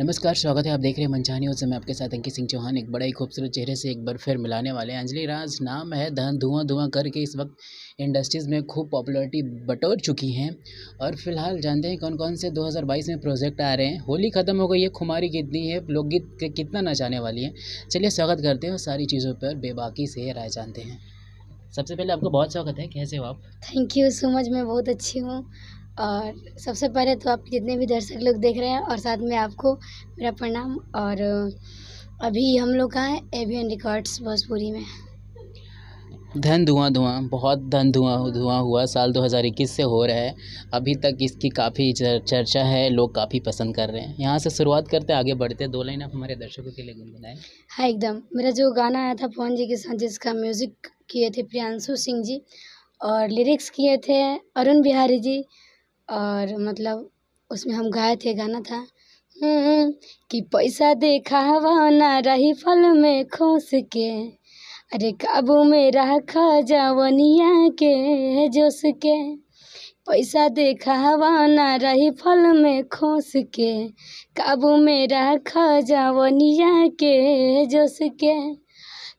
नमस्कार स्वागत है आप देख रहे हैं मनचानी और मैं आपके साथ अंकित सिंह चौहान एक बड़ा ही खूबसूरत चेहरे से एक बार फिर मिलाने वाले हैं अंजलि राज नाम है धन धुआं धुआं करके इस वक्त इंडस्ट्रीज़ में खूब पॉपुलैरिटी बटोर चुकी हैं और फिलहाल जानते हैं कौन कौन से 2022 में प्रोजेक्ट आ रहे हैं होली ख़त्म हो गई है खुमारी कितनी है लोकगीत कितना नचाने वाली है चलिए स्वागत करते हैं और सारी चीज़ों पर बेबाकी से राय जानते हैं सबसे पहले आपको बहुत स्वागत है कैसे हो आप थैंक यू सो मच मैं बहुत अच्छी हूँ और सबसे पहले तो आप जितने भी दर्शक लोग देख रहे हैं और साथ में आपको मेरा प्रणाम और अभी हम लोग कहाँ हैं एवियन रिकॉर्ड्स भोजपुरी में धन धुआं धुआं बहुत धन धुआं धुआं हुआ साल 2021 से हो रहा है अभी तक इसकी काफ़ी चर्चा है लोग काफ़ी पसंद कर रहे हैं यहाँ से शुरुआत करते आगे बढ़ते दो लाइन आप हमारे दर्शकों के लिए गुनगुनाएं हाँ एकदम मेरा जो गाना आया था पवन जी के साथ जिसका म्यूज़िक किए थे प्रियांशु सिंह जी और लिरिक्स किए थे अरुण बिहारी जी और मतलब उसमें हम गाए थे गाना था हम्म, कि पैसा देखा हवा ना रही फल में खोस के अरे काबू में रखा जावनिया के जोस के पैसा देखा हवा ना रही फल में खोस के काबू में रखा जावनिया के जोस के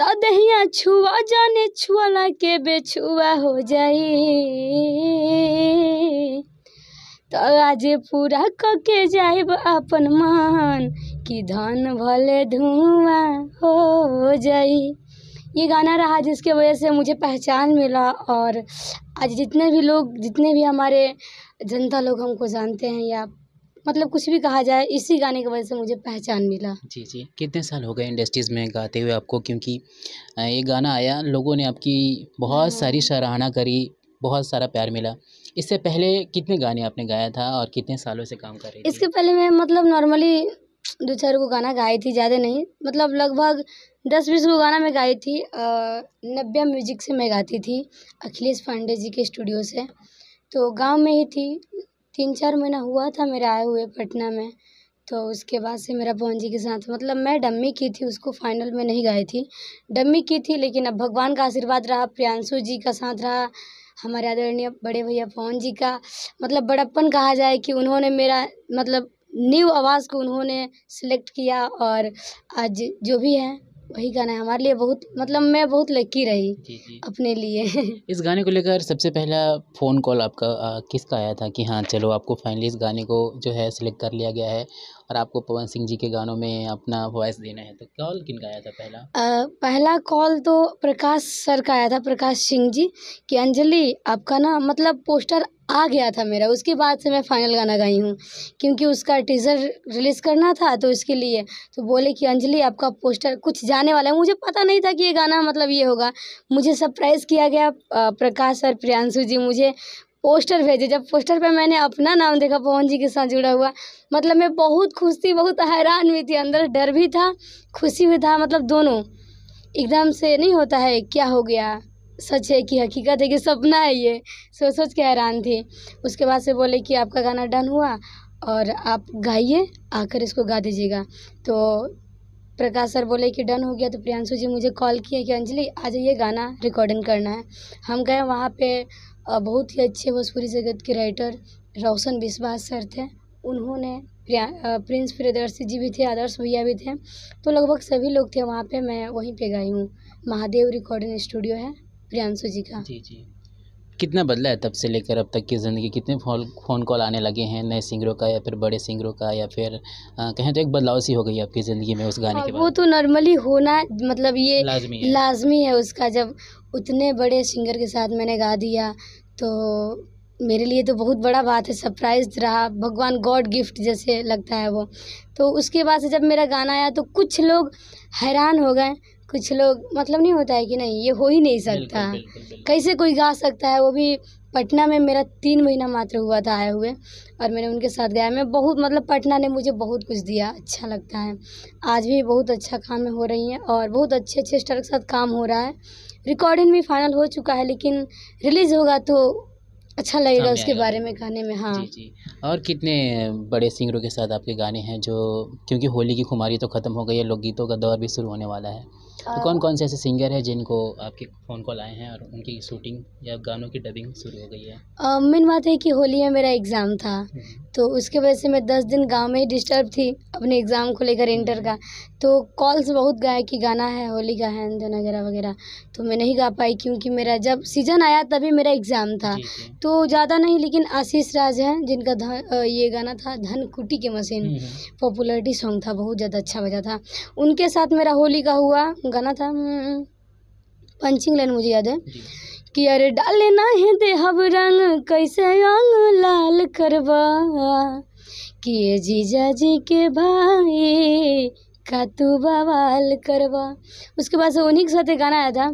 तो दहिया छुआ जाने छुआला के बेछुआ हो जाई तो आज पूरा कके जाब अपन महान कि धन भले धुआ हो जाए ये गाना रहा जिसके वजह से मुझे पहचान मिला और आज जितने भी लोग जितने भी हमारे जनता लोग हमको जानते हैं या मतलब कुछ भी कहा जाए इसी गाने की वजह से मुझे पहचान मिला जी जी कितने साल हो गए इंडस्ट्रीज़ में गाते हुए आपको क्योंकि ये गाना आया लोगों ने आपकी बहुत हाँ। सारी सराहना करी बहुत सारा प्यार मिला इससे पहले कितने गाने आपने गाया था और कितने सालों से काम कर रही इसके पहले मैं मतलब नॉर्मली दो चार को गाना गाई थी ज़्यादा नहीं मतलब लगभग दस बीस को गाना मैं गाई थी नब्या म्यूजिक से मैं गाती थी अखिलेश पांडे जी के स्टूडियो से तो गांव में ही थी तीन चार महीना हुआ था मेरे आए हुए पटना में तो उसके बाद से मेरा पवन जी के साथ मतलब मैं डम्मी की थी उसको फाइनल में नहीं गाई थी डम्मी की थी लेकिन अब भगवान का आशीर्वाद रहा प्रियांशु जी का साथ रहा हमारे आदरणीय बड़े भैया पवन जी का मतलब बड़प्पन कहा जाए कि उन्होंने मेरा मतलब न्यू आवाज़ को उन्होंने सिलेक्ट किया और आज जो भी है वही गाना है हमारे लिए बहुत मतलब मैं बहुत लकी रही अपने लिए इस गाने को लेकर सबसे पहला फ़ोन कॉल आपका किसका आया था कि हाँ चलो आपको फाइनली इस गाने को जो है सिलेक्ट कर लिया गया है और आपको पवन सिंह जी के गानों में अपना वॉइस देना है तो कॉल किन का आया था पहला आ, पहला कॉल तो प्रकाश सर का आया था प्रकाश सिंह जी कि अंजलि आपका ना मतलब पोस्टर आ गया था मेरा उसके बाद से मैं फाइनल गाना गाई हूँ क्योंकि उसका टीज़र रिलीज़ करना था तो इसके लिए तो बोले कि अंजलि आपका पोस्टर कुछ जाने वाला है मुझे पता नहीं था कि ये गाना मतलब ये होगा मुझे सरप्राइज़ किया गया प्रकाश और प्रियांशु जी मुझे पोस्टर भेजे जब पोस्टर पे मैंने अपना नाम देखा पवन जी के साथ जुड़ा हुआ मतलब मैं बहुत खुश थी बहुत हैरान भी थी अंदर डर भी था खुशी भी था मतलब दोनों एकदम से नहीं होता है क्या हो गया सच है कि हकीकत है कि सपना है ये सोच सोच के हैरान थी उसके बाद से बोले कि आपका गाना डन हुआ और आप गाइए आकर इसको गा दीजिएगा तो प्रकाश सर बोले कि डन हो गया तो प्रियांशु जी मुझे कॉल किए कि अंजलि आ जाइए गाना रिकॉर्डिंग करना है हम गए वहाँ पे बहुत ही अच्छे भोजपुरी जगत के राइटर रौशन विश्वास सर थे उन्होंने प्रिंस प्रियदर्शी जी भी थे आदर्श भैया भी थे तो लगभग सभी लोग थे वहाँ पे मैं वहीं पे गई हूँ महादेव रिकॉर्डिंग स्टूडियो है प्रियांशु जी का जी जी कितना बदला है तब से लेकर अब तक की ज़िंदगी कितने फ़ोन फ़ोन कॉल आने लगे हैं नए सिंगरों का या फिर बड़े सिंगरों का या फिर आ, कहें तो एक बदलाव सी हो गई आपकी ज़िंदगी में उस गाने हाँ, के बाद वो तो नॉर्मली होना मतलब ये लाजमी है, लाजमी है उसका जब उतने बड़े सिंगर के साथ मैंने गा दिया तो मेरे लिए तो बहुत बड़ा बात है सरप्राइज रहा भगवान गॉड गिफ्ट जैसे लगता है वो तो उसके बाद से जब मेरा गाना आया तो कुछ लोग हैरान हो गए कुछ लोग मतलब नहीं होता है कि नहीं ये हो ही नहीं सकता बिल्कुल, बिल्कुल, बिल्कुल। कैसे कोई गा सकता है वो भी पटना में मेरा तीन महीना मात्र हुआ था आए हुए और मैंने उनके साथ गाया मैं बहुत मतलब पटना ने मुझे बहुत कुछ दिया अच्छा लगता है आज भी बहुत अच्छा काम हो रही है और बहुत अच्छे अच्छे स्टार के साथ काम हो रहा है रिकॉर्डिंग भी फाइनल हो चुका है लेकिन रिलीज़ होगा तो अच्छा लगेगा उसके बारे में गाने में हाँ जी जी और कितने बड़े सिंगरों के साथ आपके गाने हैं जो क्योंकि होली की खुमारी तो ख़त्म हो गई है लोकगीतों का दौर भी शुरू होने वाला है तो कौन कौन से ऐसे सिंगर हैं जिनको आपके फ़ोन कॉल आए हैं और उनकी शूटिंग या गानों की डबिंग शुरू हो गई है मेन बात है कि होली में मेरा एग्ज़ाम था हम्म। तो उसके वजह से मैं दस दिन गाँव में ही डिस्टर्ब थी अपने एग्ज़ाम को लेकर इंटर का तो कॉल्स बहुत गाए कि गाना है होली गायन जन वगैरह वगैरह तो मैं नहीं गा पाई क्योंकि मेरा जब सीज़न आया तभी मेरा एग्ज़ाम था तो ज़्यादा नहीं लेकिन आशीष राज हैं जिनका ये गाना था धन कुटी के मशीन पॉपुलरिटी सॉन्ग था बहुत ज़्यादा अच्छा बजा था उनके साथ मेरा होली का हुआ गाना था हम्म, पंचिंग लाइन मुझे याद है कि अरे डाले ना है देहब रंग कैसे अंग लाल करवा किए जीजा जी के भाई का तू बवाल करवा उसके बाद उन्हीं के साथ एक गाना आया था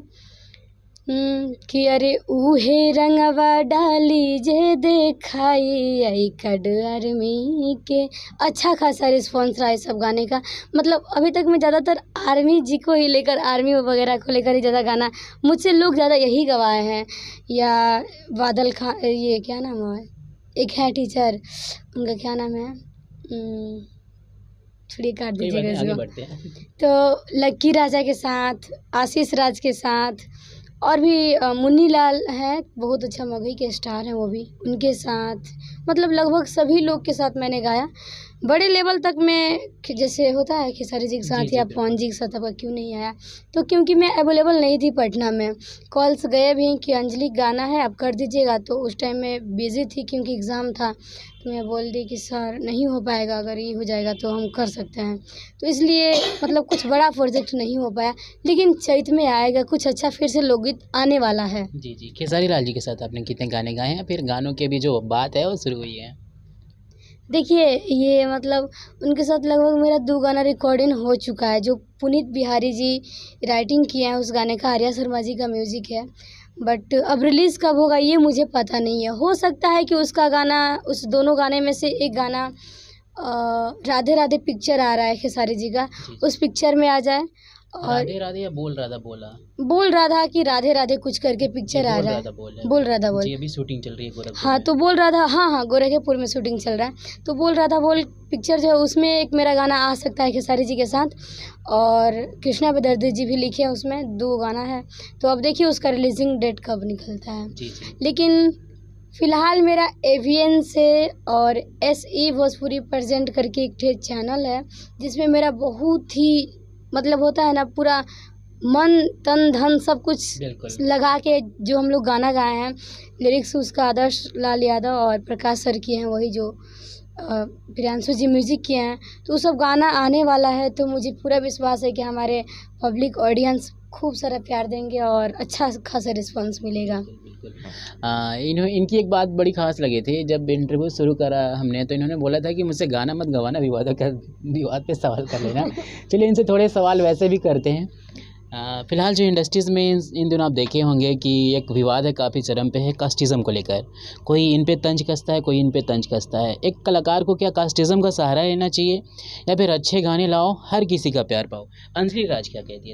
हम्म, कि अरे ऊहे रंगवा डाली जे देखाई आई कड आर्मी के अच्छा खासा रिस्पॉन्स रहा है सब गाने का मतलब अभी तक मैं ज़्यादातर आर्मी जी को ही लेकर आर्मी वगैरह को लेकर ही ज़्यादा गाना मुझसे लोग ज़्यादा यही गवाए हैं या बादल खां ये क्या नाम है एक है टीचर उनका क्या नाम है हम्म, छुड़ी काट दीजिएगा इसको तो लक्की राजा के साथ आशीष राज के साथ और भी मुन्नी लाल हैं बहुत अच्छा मगही के स्टार हैं वो भी उनके साथ मतलब लगभग सभी लोग के साथ मैंने गाया बड़े लेवल तक में जैसे होता है खेसारी जी के साथ या पवन जी के साथ आपका क्यों नहीं आया तो क्योंकि मैं अवेलेबल नहीं थी पटना में कॉल्स गए भी कि अंजलि गाना है आप कर दीजिएगा तो उस टाइम में बिज़ी थी क्योंकि एग्ज़ाम था तो मैं बोल दी कि सर नहीं हो पाएगा अगर ये हो जाएगा तो हम कर सकते हैं तो इसलिए मतलब कुछ बड़ा प्रोजेक्ट नहीं हो पाया लेकिन चैत में आएगा कुछ अच्छा फिर से लोकगीत आने वाला है जी जी खेसारी लाल जी के साथ आपने कितने गाने गाए हैं फिर गानों के भी जो बात है वो शुरू हुई है देखिए ये मतलब उनके साथ लगभग मेरा दो गाना रिकॉर्डिंग हो चुका है जो पुनीत बिहारी जी राइटिंग किए हैं उस गाने का आर्या शर्मा जी का म्यूज़िक है बट अब रिलीज़ कब होगा ये मुझे पता नहीं है हो सकता है कि उसका गाना उस दोनों गाने में से एक गाना राधे राधे पिक्चर आ रहा है खेसारी जी का उस पिक्चर में आ जाए और राधे राधे या बोल राधा बोला बोल रहा था कि राधे राधे कुछ करके पिक्चर आ रहा है बोल राधा बोल अभी शूटिंग चल रही है हाँ तो बोल रहा था हाँ हाँ गोरखपुर में शूटिंग चल रहा है तो बोल रहा था बोल पिक्चर जो है उसमें एक मेरा गाना आ सकता है खेसारी जी के साथ और कृष्णा बदर्दी जी भी लिखे हैं उसमें दो गाना है तो अब देखिए उसका रिलीजिंग डेट कब निकलता है लेकिन फ़िलहाल मेरा एवियन से और एस ई भोजपुरी प्रजेंट करके एक ठे चैनल है जिसमें मेरा बहुत ही मतलब होता है ना पूरा मन तन धन सब कुछ लगा के जो हम लोग गाना गाए हैं लिरिक्स उसका आदर्श लाल यादव और प्रकाश सर की हैं वही जो प्रियांशु जी म्यूज़िक किए हैं तो वो सब गाना आने वाला है तो मुझे पूरा विश्वास है कि हमारे पब्लिक ऑडियंस खूब सारा प्यार देंगे और अच्छा खासा रिस्पांस मिलेगा हाँ। इन्हों इनकी एक बात बड़ी खास लगी थी जब इंटरव्यू शुरू करा हमने तो इन्होंने बोला था कि मुझसे गाना मत गवाना विवाद कर विवाद पे सवाल कर लेना चलिए इनसे थोड़े सवाल वैसे भी करते हैं फ़िलहाल जो इंडस्ट्रीज़ में इन दिनों आप देखे होंगे कि एक विवाद है काफ़ी चरम पे है कास्टिज़म को लेकर कोई इन पे तंज कसता है कोई इन पे तंज कसता है एक कलाकार को क्या कास्टिज़म का सहारा लेना चाहिए या फिर अच्छे गाने लाओ हर किसी का प्यार पाओ अंजलि राज क्या कहती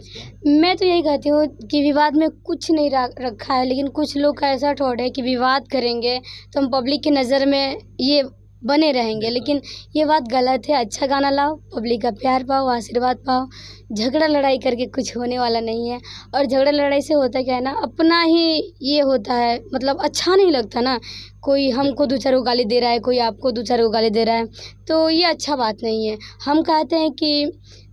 है मैं तो यही कहती हूँ कि विवाद में कुछ नहीं रखा है लेकिन कुछ लोग ऐसा ठोड़ है कि विवाद करेंगे तो हम पब्लिक की नज़र में ये बने रहेंगे लेकिन ये बात गलत है अच्छा गाना लाओ पब्लिक का प्यार पाओ आशीर्वाद पाओ झगड़ा लड़ाई करके कुछ होने वाला नहीं है और झगड़ा लड़ाई से होता क्या है ना अपना ही ये होता है मतलब अच्छा नहीं लगता ना कोई हमको दो चार गाली दे रहा है कोई आपको दो चार गाली दे रहा है तो ये अच्छा बात नहीं है हम कहते हैं कि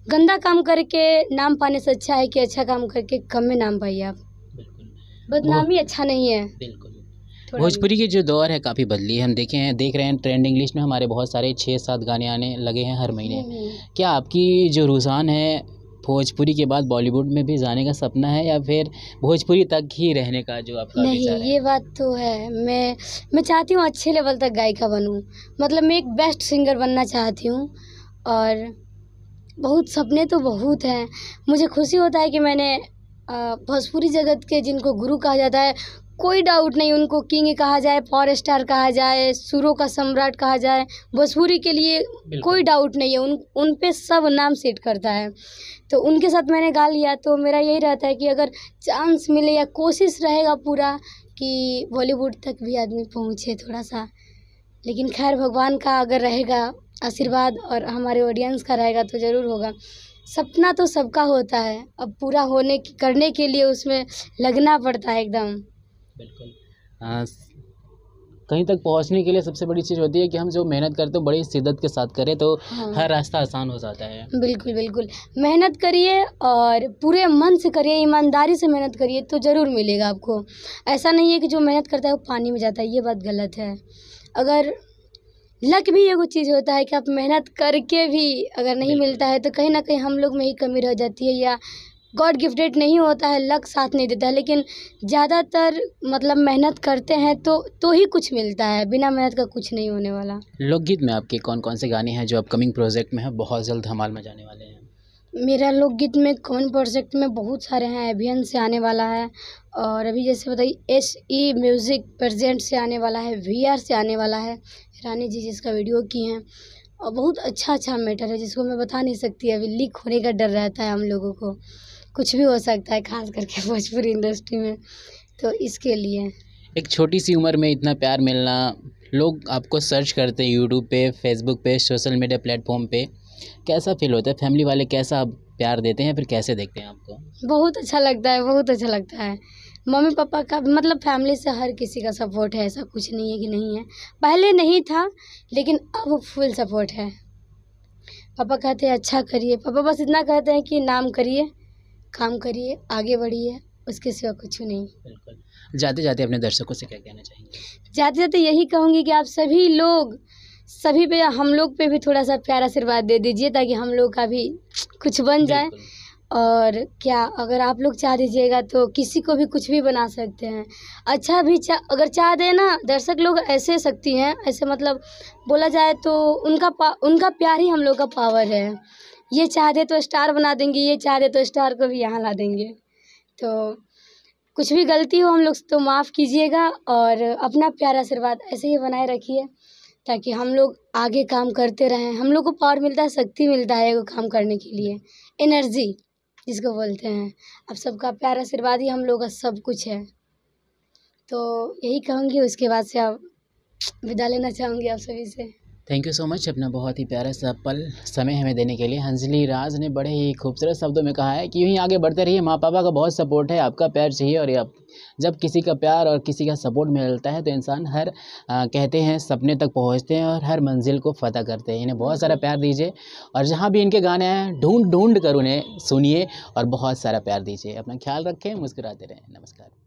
गंदा काम करके नाम पाने से अच्छा है कि अच्छा काम करके कम में नाम पाइए आप बदनामी अच्छा नहीं है बिल्कुल भोजपुरी की जो दौर है काफ़ी बदली है हम देखे हैं देख रहे हैं ट्रेंडिंग लिस्ट में हमारे बहुत सारे छः सात गाने आने लगे हैं हर महीने हम्म, हम्म। क्या आपकी जो रुझान है भोजपुरी के बाद बॉलीवुड में भी जाने का सपना है या फिर भोजपुरी तक ही रहने का जो आपका नहीं ये बात तो है मैं मैं चाहती हूँ अच्छे लेवल तक गायिका बनूँ मतलब मैं एक बेस्ट सिंगर बनना चाहती हूँ और बहुत सपने तो बहुत हैं मुझे खुशी होता है कि मैंने भोजपुरी जगत के जिनको गुरु कहा जाता है कोई डाउट नहीं उनको किंग कहा जाए पावर स्टार कहा जाए सुरों का सम्राट कहा जाए भोजपुरी के लिए कोई डाउट नहीं है उन उन पे सब नाम सेट करता है तो उनके साथ मैंने गा लिया तो मेरा यही रहता है कि अगर चांस मिले या कोशिश रहेगा पूरा कि बॉलीवुड तक भी आदमी पहुँचे थोड़ा सा लेकिन खैर भगवान का अगर रहेगा आशीर्वाद और हमारे ऑडियंस का रहेगा तो ज़रूर होगा सपना तो सबका होता है अब पूरा होने करने के लिए उसमें लगना पड़ता है एकदम बिल्कुल कहीं तक पहुंचने के लिए सबसे बड़ी चीज़ होती है कि हम जो मेहनत करते हैं बड़ी शिद्दत के साथ करें तो हाँ। हर रास्ता आसान हो जाता है बिल्कुल बिल्कुल मेहनत करिए और पूरे मन से करिए ईमानदारी से मेहनत करिए तो ज़रूर मिलेगा आपको ऐसा नहीं है कि जो मेहनत करता है वो पानी में जाता है ये बात गलत है अगर लक भी एगो चीज़ होता है कि आप मेहनत करके भी अगर नहीं मिलता है तो कहीं ना कहीं हम लोग में ही कमी रह जाती है या गॉड गिफ्टेड नहीं होता है लक साथ नहीं देता है लेकिन ज़्यादातर मतलब मेहनत करते हैं तो तो ही कुछ मिलता है बिना मेहनत का कुछ नहीं होने वाला लोकगीत में आपके कौन कौन से गाने हैं जो अपकमिंग प्रोजेक्ट में है बहुत जल्द हमाल में जाने वाले हैं मेरा लोकगीत में कौन प्रोजेक्ट में बहुत सारे हैं एवियन से आने वाला है और अभी जैसे बताइए एस ई म्यूज़िक प्रजेंट से आने वाला है वी आर से आने वाला है रानी जी जिसका वीडियो की हैं और बहुत अच्छा अच्छा मैटर है जिसको मैं बता नहीं सकती अभी लीक होने का डर रहता है हम लोगों को कुछ भी हो सकता है खास करके भोजपुरी इंडस्ट्री में तो इसके लिए एक छोटी सी उम्र में इतना प्यार मिलना लोग आपको सर्च करते हैं यूट्यूब पे फेसबुक पे सोशल मीडिया प्लेटफॉर्म पे कैसा फील होता है फैमिली वाले कैसा प्यार देते हैं फिर कैसे देखते हैं आपको बहुत अच्छा लगता है बहुत अच्छा लगता है मम्मी पापा का मतलब फैमिली से हर किसी का सपोर्ट है ऐसा कुछ नहीं है कि नहीं है पहले नहीं था लेकिन अब फुल सपोर्ट है पापा कहते हैं अच्छा करिए पापा बस इतना कहते हैं कि नाम करिए काम करिए आगे बढ़िए उसके सिवा कुछ नहीं बिल्कुल जाते जाते अपने दर्शकों से क्या कहना चाहिए जाते जाते यही कहूँगी कि आप सभी लोग सभी पे हम लोग पे भी थोड़ा सा प्यार आशीर्वाद दे दीजिए ताकि हम लोग का भी कुछ बन जाए और क्या अगर आप लोग चाह दीजिएगा तो किसी को भी कुछ भी बना सकते हैं अच्छा भी चा अगर चाह दे ना दर्शक लोग ऐसे सकती हैं ऐसे मतलब बोला जाए तो उनका पा उनका प्यार ही हम लोग का पावर है ये चाह दे तो स्टार बना देंगे ये चाह दे तो स्टार को भी यहाँ ला देंगे तो कुछ भी गलती हो हम लोग तो माफ़ कीजिएगा और अपना प्यार आशीर्वाद ऐसे ही बनाए रखिए ताकि हम लोग आगे काम करते रहें हम लोग को पावर मिलता है शक्ति मिलता है वो काम करने के लिए एनर्जी जिसको बोलते हैं अब सबका प्यार आशीर्वाद ही हम लोग का सब कुछ है तो यही कहूँगी उसके बाद से अब विदा लेना चाहूँगी आप सभी से थैंक यू सो मच अपना बहुत ही प्यारा सा पल समय हमें देने के लिए हंजली राज ने बड़े ही खूबसूरत शब्दों में कहा है कि यूँ ही आगे बढ़ते रहिए माँ पापा का बहुत सपोर्ट है आपका प्यार चाहिए और आप जब किसी का प्यार और किसी का सपोर्ट मिलता है तो इंसान हर आ, कहते हैं सपने तक पहुँचते हैं और हर मंजिल को फतह करते हैं इन्हें बहुत सारा प्यार दीजिए और जहाँ भी इनके गाने हैं ढूंढ ढूंढ कर उन्हें सुनिए और बहुत सारा प्यार दीजिए अपना ख्याल रखें मुस्कुराते रहें नमस्कार